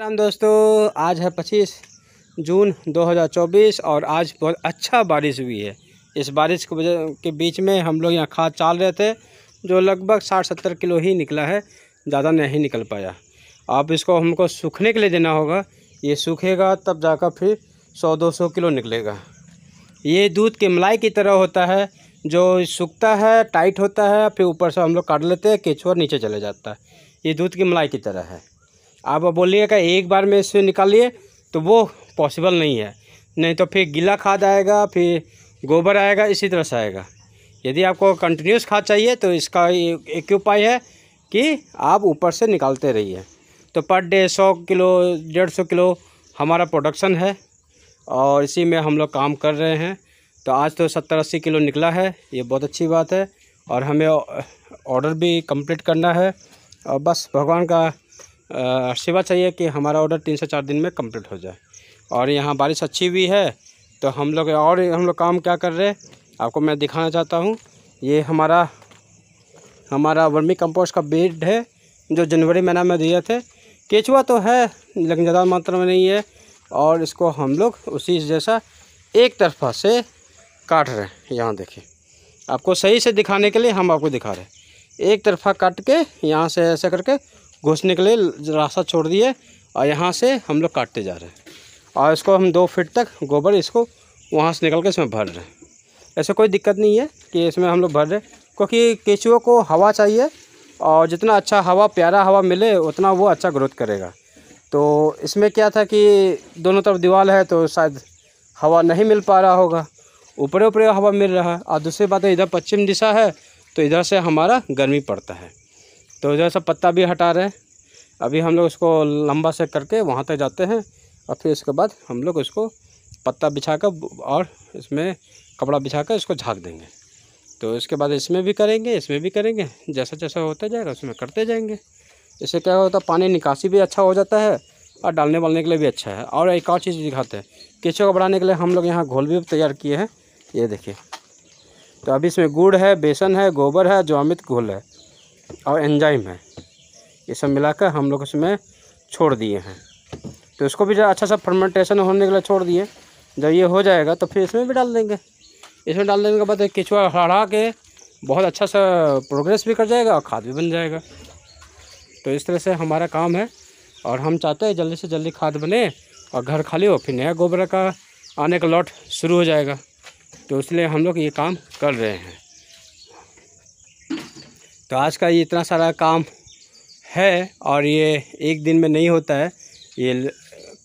राम दोस्तों आज है पच्चीस जून 2024 और आज बहुत अच्छा बारिश हुई है इस बारिश के वजह के बीच में हम लोग यहाँ खाद चाल रहे थे जो लगभग 60-70 किलो ही निकला है ज़्यादा नहीं निकल पाया अब इसको हमको सूखने के लिए देना होगा ये सूखेगा तब जाकर फिर 100-200 किलो निकलेगा ये दूध के मलाई की तरह होता है जो सूखता है टाइट होता है फिर ऊपर से हम लोग काट लेते हैं केचुआ नीचे चले जाता है ये दूध की मलाई की तरह है आप बोलिएगा एक बार में इसमें निकालिए तो वो पॉसिबल नहीं है नहीं तो फिर गीला खाद आएगा फिर गोबर आएगा इसी तरह से आएगा यदि आपको कंटिन्यूस खाद चाहिए तो इसका एक उपाय है कि आप ऊपर से निकालते रहिए तो पर डे सौ किलो डेढ़ सौ किलो हमारा प्रोडक्शन है और इसी में हम लोग काम कर रहे हैं तो आज तो सत्तर अस्सी किलो निकला है ये बहुत अच्छी बात है और हमें ऑर्डर भी कंप्लीट करना है और बस भगवान का सेवा चाहिए कि हमारा ऑर्डर तीन से चार दिन में कंप्लीट हो जाए और यहाँ बारिश अच्छी हुई है तो हम लोग और हम लोग काम क्या कर रहे हैं आपको मैं दिखाना चाहता हूँ ये हमारा हमारा वर्मी कंपोस्ट का बेड है जो जनवरी महीना में दिए थे केचुआ तो है लेकिन ज़्यादा मात्रा में नहीं है और इसको हम लोग उसी जैसा एक तरफा से काट रहे हैं यहाँ देखिए आपको सही से दिखाने के लिए हम आपको दिखा रहे हैं एक तरफा काट के यहाँ से ऐसे करके घुसने के लिए रास्ता छोड़ दिए और यहाँ से हम लोग काटते जा रहे हैं और इसको हम दो फिट तक गोबर इसको वहाँ से निकल के इसमें भर रहे हैं ऐसे कोई दिक्कत नहीं है कि इसमें हम लोग भर रहे क्योंकि केचुओं को हवा चाहिए और जितना अच्छा हवा प्यारा हवा मिले उतना वो अच्छा ग्रोथ करेगा तो इसमें क्या था कि दोनों तरफ दीवार है तो शायद हवा नहीं मिल पा रहा होगा ऊपरे ऊपरे हवा मिल रहा है और दूसरी बात है इधर पश्चिम दिशा है तो इधर से हमारा गर्मी पड़ता है तो जो है सब पत्ता भी हटा रहे हैं अभी हम लोग इसको लंबा से करके वहाँ तक जाते हैं और फिर उसके बाद हम लोग इसको पत्ता बिछा कर और इसमें कपड़ा बिछा कर इसको झाँक देंगे तो इसके बाद इसमें भी करेंगे इसमें भी करेंगे जैसा जैसा होता जाएगा उसमें करते जाएंगे इससे क्या होता है पानी निकासी भी अच्छा हो जाता है और डालने वालने के लिए भी अच्छा है और एक और चीज़ दिखाते हैं केचों को बढ़ाने के लिए हम लोग यहाँ घोल भी तैयार किए हैं ये देखिए तो अभी इसमें गुड़ है बेसन है गोबर है जो अमित घोल है और एंजाइम है ये सब मिलाकर हम लोग इसमें छोड़ दिए हैं तो इसको भी अच्छा सा फर्मेंटेशन होने के लिए छोड़ दिए जब ये हो जाएगा तो फिर इसमें भी डाल देंगे इसमें डाल देने के बाद केचुआ हड़ा के बहुत अच्छा सा प्रोग्रेस भी कर जाएगा और खाद भी बन जाएगा तो इस तरह से हमारा काम है और हम चाहते हैं जल्दी से जल्दी खाद बने और घर खाली हो फिर नया गोबर का आने का लॉट शुरू हो जाएगा तो इसलिए हम लोग ये काम कर रहे हैं तो आज का ये इतना सारा काम है और ये एक दिन में नहीं होता है ये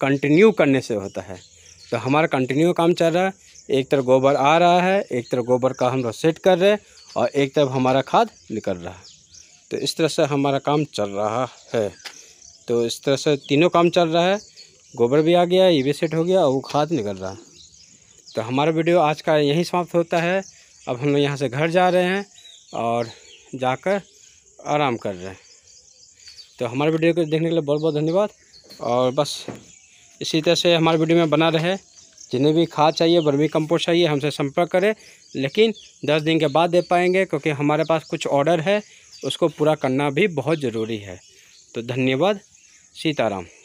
कंटिन्यू करने से होता है तो हमारा कंटिन्यू काम चल रहा है एक तरफ गोबर आ रहा है एक तरफ गोबर का हम लोग सेट कर रहे हैं और एक तरफ हमारा खाद निकल रहा है तो इस तरह से हमारा काम चल रहा है तो इस तरह से तीनों काम चल रहा है गोबर भी आ गया ये भी सेट हो गया और वो खाद निकल रहा है तो हमारा वीडियो आज का यहीं समाप्त होता है अब हम लोग यहाँ से घर जा रहे हैं और जाकर आराम कर रहे हैं तो हमारे वीडियो को देखने के लिए बहुत बहुत धन्यवाद और बस इसी तरह से हमारे वीडियो में बना रहे जिन्हें भी खाद चाहिए बर्मी कंपोस्ट चाहिए हमसे संपर्क करें लेकिन दस दिन के बाद दे पाएंगे क्योंकि हमारे पास कुछ ऑर्डर है उसको पूरा करना भी बहुत ज़रूरी है तो धन्यवाद सीताराम